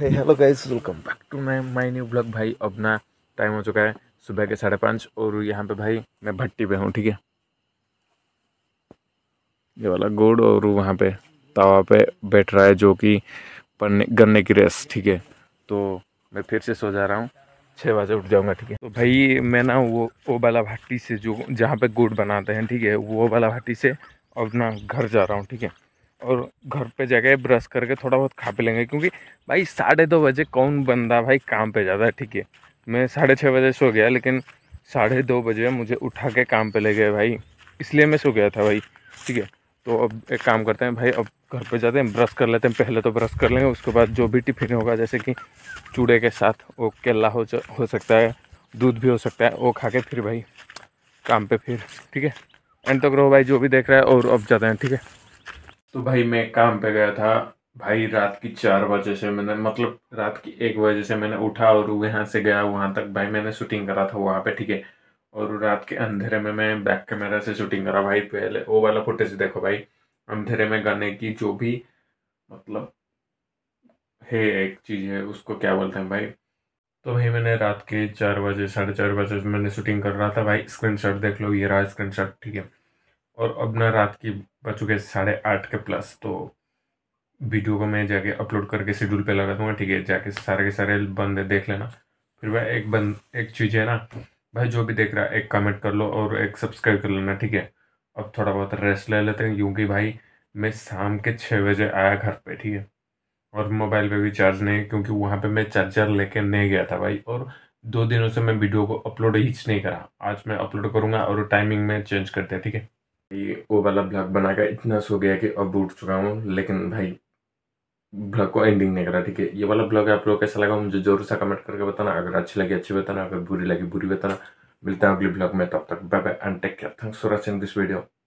भाई hello guys welcome back to my my new blog भाई अपना टाइम हो चुका है सुबह के साढ़े पाँच और यहाँ पे भाई मैं भट्टी पे हूँ ठीक है ये वाला गोड और वहाँ पे तवा पे बैठ रहा है जो कि पढ़ने गन्ने की रेस ठीक है तो मैं फिर से सो जा रहा हूँ छः बजे उठ जाऊँगा ठीक है तो भाई मैं ना वो वो वाला भट्टी से जो जहाँ पे गोड बनाते हैं ठीक है वो वाला भट्टी से अपना घर जा रहा हूँ ठीक है और घर पे जाके ब्रश करके थोड़ा बहुत खा पी लेंगे क्योंकि भाई साढ़े दो बजे कौन बंदा भाई काम पे जाता है ठीक है मैं साढ़े छः बजे सो गया लेकिन साढ़े दो बजे मुझे उठा के काम पे ले गए भाई इसलिए मैं सो गया था भाई ठीक है तो अब एक काम करते हैं भाई अब घर पे जाते हैं ब्रश कर लेते हैं पहले तो ब्रश कर लेंगे उसके बाद जो भी टिफिन होगा जैसे कि चूड़े के साथ वो केला हो हो सकता है दूध भी हो सकता है वो खा के फिर भाई काम पे फिर ठीक है एंड तक रहो भाई जो भी देख रहा है और अब जाते हैं ठीक है तो भाई मैं काम पे गया था भाई रात की चार बजे से मैंने मतलब रात की एक बजे से मैंने उठा और यहाँ से गया वहाँ तक भाई मैंने शूटिंग करा था वहाँ पे ठीक है और रात के अंधेरे में मैं बैक कैमरा से शूटिंग करा भाई पहले वो वाला फुटेज देखो भाई अंधेरे में गाने की जो भी मतलब है एक चीज़ है उसको क्या बोलते हैं भाई तो भाई मैंने रात के चार बजे साढ़े चार बजे मैंने शूटिंग कर रहा था भाई स्क्रीन देख लो ये रहा स्क्रीन ठीक है और अब ना रात की बज चुके साढ़े आठ के प्लस तो वीडियो को मैं जाके अपलोड करके शेड्यूल पे लगा दूंगा ठीक है जाके सारे के सारे बंदे देख लेना फिर भाई एक बंद एक चीज़ है ना भाई जो भी देख रहा है एक कमेंट कर लो और एक सब्सक्राइब कर लेना ठीक है अब थोड़ा बहुत रेस्ट ले लेते हैं क्योंकि भाई मैं शाम के छः बजे आया घर पे ठीक है और मोबाइल पे भी चार्ज नहीं क्योंकि वहाँ पे मैं चार्जर लेके नहीं गया था भाई और दो दिनों से मैं वीडियो को अपलोड हीच नहीं करा आज मैं अपलोड करूँगा और टाइमिंग में चेंज करते हैं ठीक है वो वाला ब्लॉग बनाकर इतना सो गया कि अब उठ चुका हूँ लेकिन भाई ब्लॉग को एंडिंग नहीं करा ठीक है ये वाला ब्लॉग आप लोग कैसा लगा मुझे जरूर से कमेंट करके बताना अगर अच्छी लगी अच्छी बताना अगर बुरी लगी बुरी बताना मिलता है अगले ब्लॉग में तब तक bye bye and take care thanks for watching this video